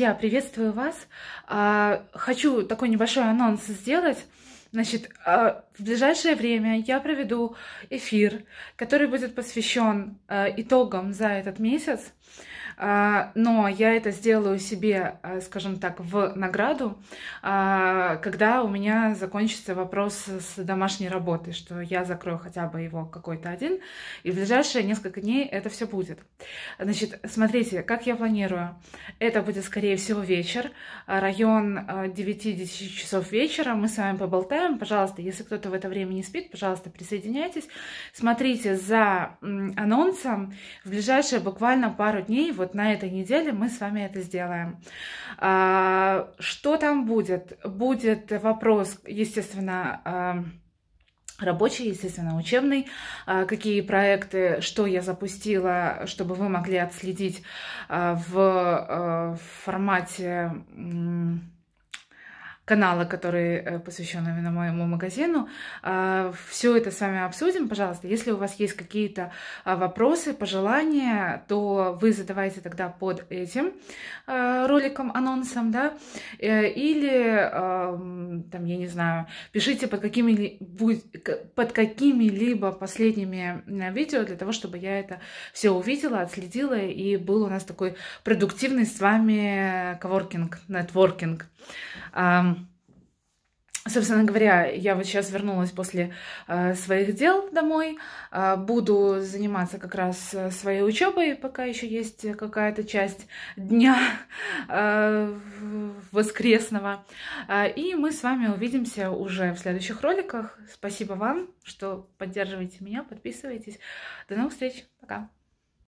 Друзья, приветствую вас. А, хочу такой небольшой анонс сделать. Значит, а, в ближайшее время я проведу эфир, который будет посвящен а, итогам за этот месяц. А, но я это сделаю себе, а, скажем так, в награду, а, когда у меня закончится вопрос с домашней работой, что я закрою хотя бы его какой-то один, и в ближайшие несколько дней это все будет. Значит, смотрите, как я планирую. Это будет, скорее всего, вечер, район 9-10 часов вечера, мы с вами поболтаем, пожалуйста, если кто-то в это время не спит, пожалуйста, присоединяйтесь, смотрите за анонсом, в ближайшие буквально пару дней вот вот на этой неделе мы с вами это сделаем. А, что там будет? Будет вопрос, естественно, рабочий, естественно, учебный, а, какие проекты, что я запустила, чтобы вы могли отследить а, а, в формате канала, который э, посвящен именно моему магазину. А, все это с вами обсудим, пожалуйста. Если у вас есть какие-то а, вопросы, пожелания, то вы задавайте тогда под этим а, роликом, анонсом, да, э, или, там, я не знаю, пишите под какими-либо под какими-либо последними э, видео для того, чтобы я это все увидела, отследила, и был у нас такой продуктивный с вами коворкинг, нетворкинг. Um, Собственно говоря, я вот сейчас вернулась после э, своих дел домой, э, буду заниматься как раз э, своей учебой, пока еще есть какая-то часть дня э, воскресного. Э, и мы с вами увидимся уже в следующих роликах. Спасибо вам, что поддерживаете меня, подписывайтесь. До новых встреч, пока!